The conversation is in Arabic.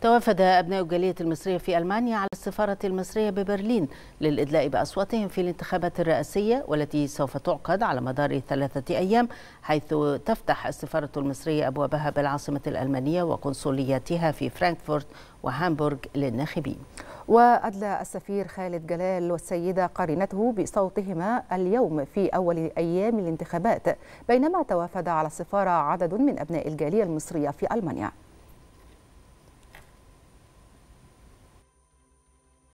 توافد أبناء الجالية المصرية في ألمانيا على السفارة المصرية ببرلين للإدلاء بأصواتهم في الانتخابات الرئاسية والتي سوف تعقد على مدار ثلاثة أيام حيث تفتح السفارة المصرية أبوابها بالعاصمة الألمانية وقنصلياتها في فرانكفورت وهامبورغ للناخبين وأدلى السفير خالد جلال والسيدة قرينته بصوتهما اليوم في أول أيام الانتخابات بينما توافد على السفارة عدد من أبناء الجالية المصرية في ألمانيا